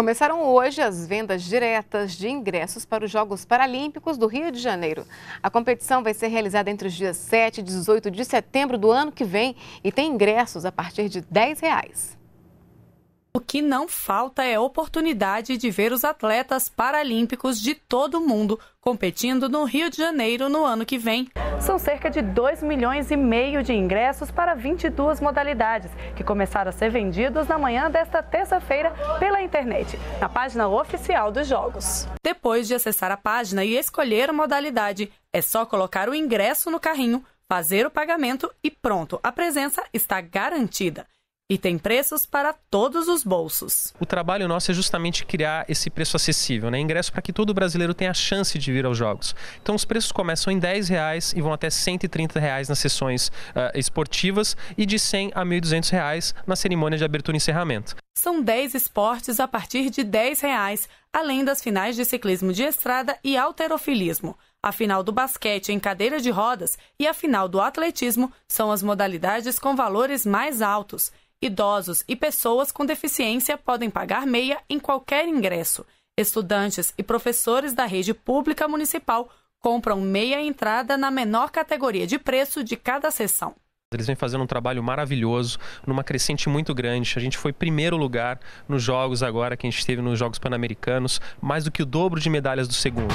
Começaram hoje as vendas diretas de ingressos para os Jogos Paralímpicos do Rio de Janeiro. A competição vai ser realizada entre os dias 7 e 18 de setembro do ano que vem e tem ingressos a partir de R$ 10. Reais. O que não falta é oportunidade de ver os atletas paralímpicos de todo o mundo competindo no Rio de Janeiro no ano que vem. São cerca de 2 milhões e meio de ingressos para 22 modalidades, que começaram a ser vendidos na manhã desta terça-feira pela internet, na página oficial dos Jogos. Depois de acessar a página e escolher a modalidade, é só colocar o ingresso no carrinho, fazer o pagamento e pronto, a presença está garantida. E tem preços para todos os bolsos. O trabalho nosso é justamente criar esse preço acessível, né? Ingresso para que todo brasileiro tenha a chance de vir aos jogos. Então os preços começam em 10 reais e vão até 130 reais nas sessões uh, esportivas e de 100 a 1.200 reais na cerimônia de abertura e encerramento. São 10 esportes a partir de 10 reais, além das finais de ciclismo de estrada e alterofilismo. A final do basquete em cadeira de rodas e a final do atletismo são as modalidades com valores mais altos. Idosos e pessoas com deficiência podem pagar meia em qualquer ingresso. Estudantes e professores da rede pública municipal compram meia entrada na menor categoria de preço de cada sessão. Eles vêm fazendo um trabalho maravilhoso, numa crescente muito grande. A gente foi primeiro lugar nos Jogos agora, que a gente esteve nos Jogos Pan-Americanos, mais do que o dobro de medalhas do segundo.